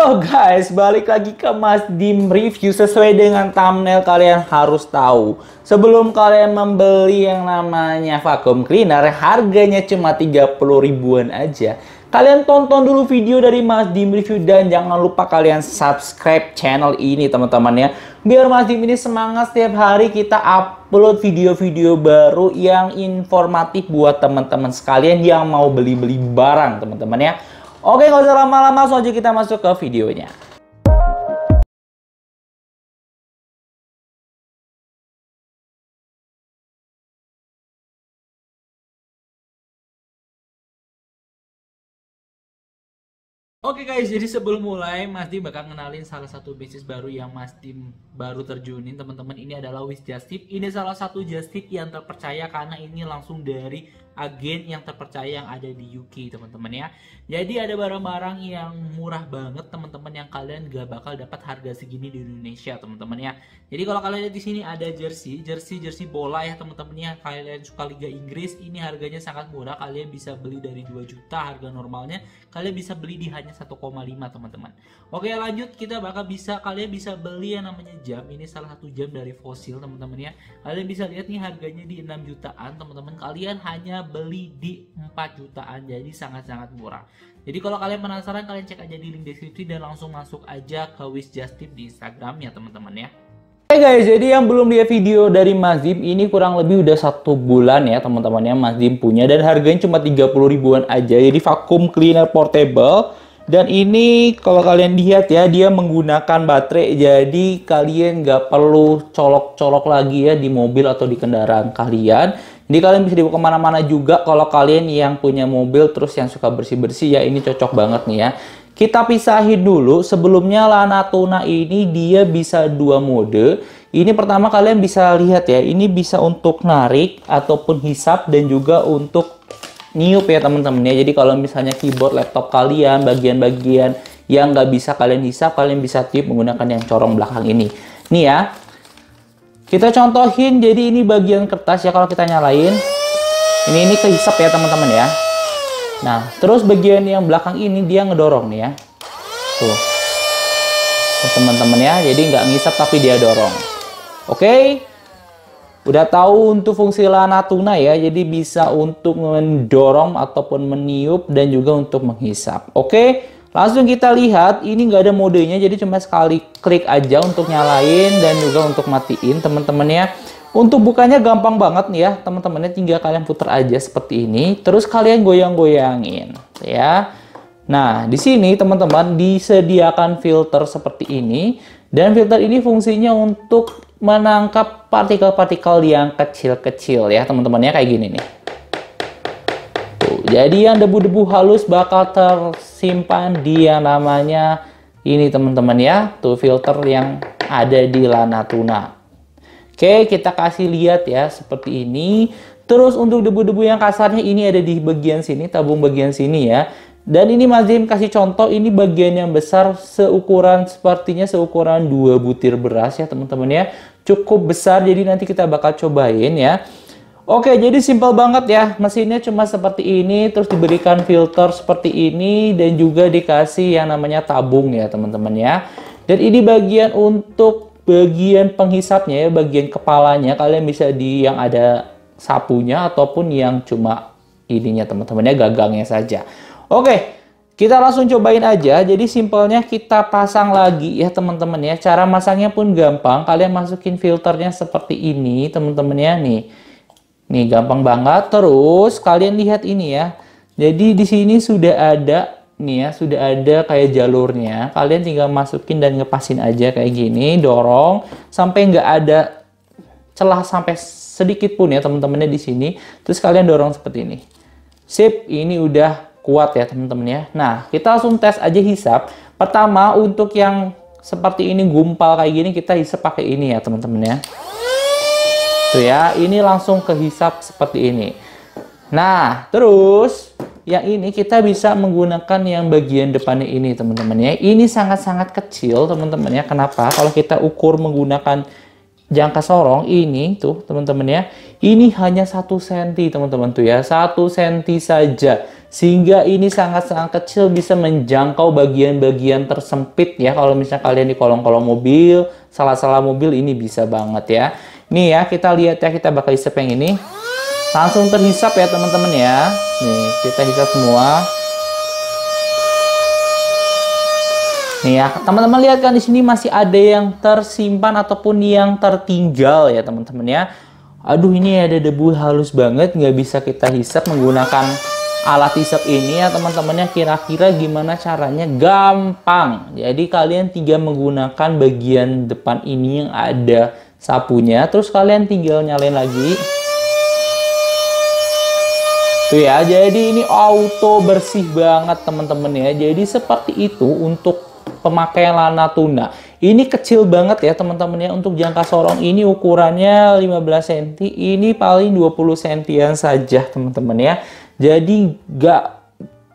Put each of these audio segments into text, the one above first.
Halo guys, balik lagi ke Mas Dim Review sesuai dengan thumbnail kalian harus tahu. Sebelum kalian membeli yang namanya vacuum cleaner, harganya cuma 30 ribuan aja. Kalian tonton dulu video dari Mas Dim Review dan jangan lupa kalian subscribe channel ini teman-teman ya. Biar Mas Dim ini semangat setiap hari kita upload video-video baru yang informatif buat teman-teman sekalian yang mau beli-beli barang teman-teman ya. Oke, kalau usah lama-lama, langsung aja kita masuk ke videonya. Oke okay guys, jadi sebelum mulai Mas Dim bakal kenalin salah satu bisnis baru yang Mas Dim baru terjunin teman-teman ini adalah Wis Justip. Ini salah satu Justip yang terpercaya karena ini langsung dari agen yang terpercaya yang ada di UK teman-teman ya jadi ada barang-barang yang murah banget teman-teman yang kalian gak bakal dapat harga segini di Indonesia teman-teman ya jadi kalau kalian lihat di sini ada jersey jersey jersey bola ya teman-teman ya kalian suka Liga Inggris ini harganya sangat murah kalian bisa beli dari 2 juta harga normalnya kalian bisa beli di hanya 1,5 teman-teman oke lanjut kita bakal bisa kalian bisa beli yang namanya jam ini salah satu jam dari fosil teman-teman ya kalian bisa lihat nih harganya di 6 jutaan teman-teman kalian hanya beli di 4 jutaan jadi sangat-sangat murah jadi kalau kalian penasaran kalian cek aja di link deskripsi dan langsung masuk aja ke Wish Justip di ya teman-teman ya Hey guys, jadi yang belum lihat video dari Mazim ini kurang lebih udah satu bulan ya teman-temannya teman Mazim punya dan harganya cuma 30 ribuan aja. Jadi vakum cleaner portable dan ini kalau kalian lihat ya dia menggunakan baterai jadi kalian nggak perlu colok-colok lagi ya di mobil atau di kendaraan kalian. Jadi kalian bisa dibawa kemana-mana juga kalau kalian yang punya mobil terus yang suka bersih-bersih ya ini cocok banget nih ya. Kita pisahin dulu, sebelumnya Lana Tuna ini dia bisa dua mode. Ini pertama kalian bisa lihat ya, ini bisa untuk narik ataupun hisap dan juga untuk niup ya teman-teman ya. Jadi kalau misalnya keyboard laptop kalian, bagian-bagian yang nggak bisa kalian hisap, kalian bisa tiup menggunakan yang corong belakang ini. Nih ya, kita contohin, jadi ini bagian kertas ya kalau kita nyalain. Ini ini kehisap ya teman-teman ya. Nah, terus bagian yang belakang ini dia ngedorong nih ya. Tuh. Teman-teman ya, jadi nggak ngisap tapi dia dorong. Oke. Okay? Udah tahu untuk fungsi lana tuna ya, jadi bisa untuk mendorong ataupun meniup dan juga untuk menghisap. Oke. Okay? Langsung kita lihat, ini nggak ada modenya, jadi cuma sekali klik aja untuk nyalain dan juga untuk matiin teman teman ya. Untuk bukanya gampang banget nih ya, teman-temannya tinggal kalian putar aja seperti ini, terus kalian goyang-goyangin ya. Nah, di sini teman-teman disediakan filter seperti ini dan filter ini fungsinya untuk menangkap partikel-partikel yang kecil-kecil ya, teman-temannya kayak gini nih. Jadi yang debu-debu halus bakal tersimpan di yang namanya ini teman-teman ya, tuh filter yang ada di lana tuna. Oke, kita kasih lihat ya seperti ini. Terus untuk debu-debu yang kasarnya ini ada di bagian sini, tabung bagian sini ya. Dan ini Mazim kasih contoh, ini bagian yang besar seukuran sepertinya seukuran dua butir beras ya teman-teman ya. Cukup besar, jadi nanti kita bakal cobain ya. Oke, jadi simpel banget ya. Mesinnya cuma seperti ini, terus diberikan filter seperti ini, dan juga dikasih yang namanya tabung ya teman-teman ya. Dan ini bagian untuk bagian penghisapnya ya, bagian kepalanya. Kalian bisa di yang ada sapunya ataupun yang cuma ininya teman-teman ya, gagangnya saja. Oke, kita langsung cobain aja. Jadi simpelnya kita pasang lagi ya teman-teman ya. Cara masangnya pun gampang. Kalian masukin filternya seperti ini teman-teman ya nih Nih, gampang banget. Terus kalian lihat ini ya. Jadi di sini sudah ada nih ya, sudah ada kayak jalurnya. Kalian tinggal masukin dan ngepasin aja kayak gini, dorong sampai nggak ada celah sampai sedikit pun ya teman-temannya di sini. Terus kalian dorong seperti ini. Sip, ini udah kuat ya teman-teman ya. Nah, kita langsung tes aja hisap. Pertama untuk yang seperti ini gumpal kayak gini kita hisap pakai ini ya teman-teman ya. Tuh gitu ya, ini langsung kehisap seperti ini. Nah, terus yang ini kita bisa menggunakan yang bagian depannya ini teman-teman ya. Ini sangat-sangat kecil teman-teman ya. Kenapa? Kalau kita ukur menggunakan jangka sorong ini tuh teman-teman ya. Ini hanya satu senti teman-teman tuh ya. Satu senti saja. Sehingga ini sangat-sangat kecil bisa menjangkau bagian-bagian tersempit ya. Kalau misalnya kalian di kolong-kolong mobil, salah-salah mobil ini bisa banget ya. Nih ya, kita lihat ya, kita bakal hisap yang ini. Langsung terhisap ya teman-teman ya. Nih, kita hisap semua. Nih ya, teman-teman lihat kan di sini masih ada yang tersimpan ataupun yang tertinggal ya teman-teman ya. Aduh ini ada debu halus banget, nggak bisa kita hisap menggunakan alat hisap ini ya teman teman ya. kira-kira gimana caranya gampang jadi kalian tiga menggunakan bagian depan ini yang ada sapunya terus kalian tinggal nyalain lagi tuh ya jadi ini auto bersih banget teman-teman ya jadi seperti itu untuk pemakaian lana tuna ini kecil banget ya teman-teman ya untuk jangka sorong ini ukurannya 15 cm ini paling 20 cm saja teman-teman ya jadi nggak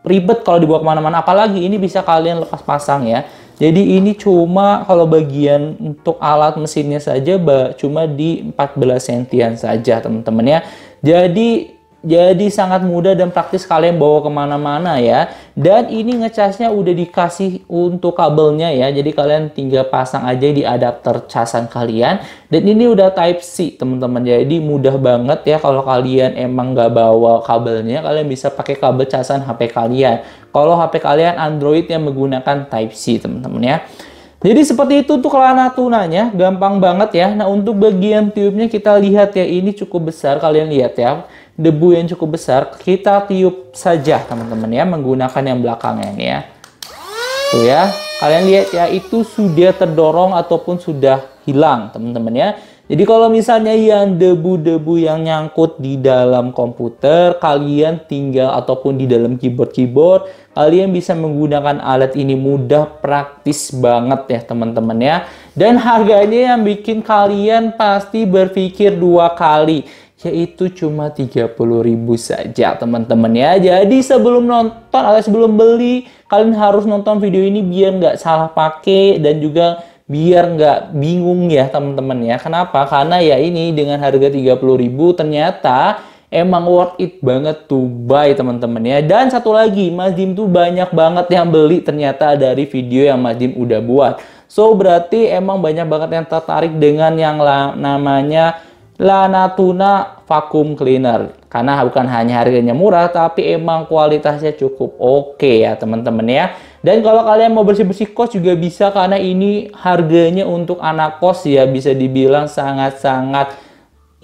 ribet kalau dibawa kemana-mana apalagi ini bisa kalian lepas pasang ya jadi ini cuma kalau bagian untuk alat mesinnya saja cuma di 14 sentian saja teman-teman ya. Jadi jadi sangat mudah dan praktis kalian bawa kemana-mana ya. Dan ini ngecasnya udah dikasih untuk kabelnya ya. Jadi kalian tinggal pasang aja di adapter casan kalian. Dan ini udah Type C teman-teman. Jadi mudah banget ya kalau kalian emang nggak bawa kabelnya, kalian bisa pakai kabel casan HP kalian. Kalau HP kalian Android yang menggunakan Type C teman-teman ya. Jadi seperti itu tuh lana tunanya, gampang banget ya. Nah untuk bagian tiupnya kita lihat ya, ini cukup besar kalian lihat ya debu yang cukup besar, kita tiup saja teman-teman ya, menggunakan yang belakangnya ini ya. Tuh ya, kalian lihat ya itu sudah terdorong ataupun sudah hilang teman-teman ya. Jadi kalau misalnya yang debu-debu yang nyangkut di dalam komputer, kalian tinggal ataupun di dalam keyboard-keyboard, kalian bisa menggunakan alat ini mudah, praktis banget ya teman-teman ya. Dan harganya yang bikin kalian pasti berpikir dua kali yaitu cuma 30.000 saja teman-teman ya. Jadi sebelum nonton atau sebelum beli kalian harus nonton video ini biar nggak salah pakai dan juga biar nggak bingung ya teman-teman ya. Kenapa? Karena ya ini dengan harga 30.000 ternyata emang worth it banget to buy teman-teman ya. Dan satu lagi Mas Dim tuh banyak banget yang beli ternyata dari video yang Mas Dim udah buat. So berarti emang banyak banget yang tertarik dengan yang namanya Natuna vacuum cleaner karena bukan hanya harganya murah tapi emang kualitasnya cukup oke okay ya teman-teman ya dan kalau kalian mau bersih-bersih kos juga bisa karena ini harganya untuk anak kos ya bisa dibilang sangat-sangat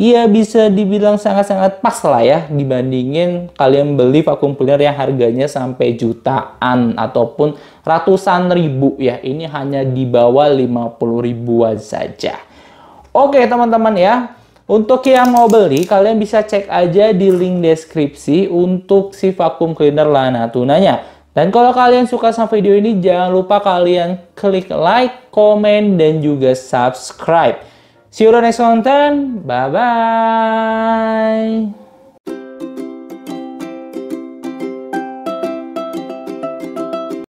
Iya bisa dibilang sangat-sangat pas lah ya dibandingin kalian beli vakum cleaner yang harganya sampai jutaan ataupun ratusan ribu ya. Ini hanya di bawah 50 ribuan saja. Oke teman-teman ya, untuk yang mau beli, kalian bisa cek aja di link deskripsi untuk si vakum cleaner Lana Tunanya. Dan kalau kalian suka sama video ini, jangan lupa kalian klik like, komen, dan juga subscribe. See you on next content. Bye-bye.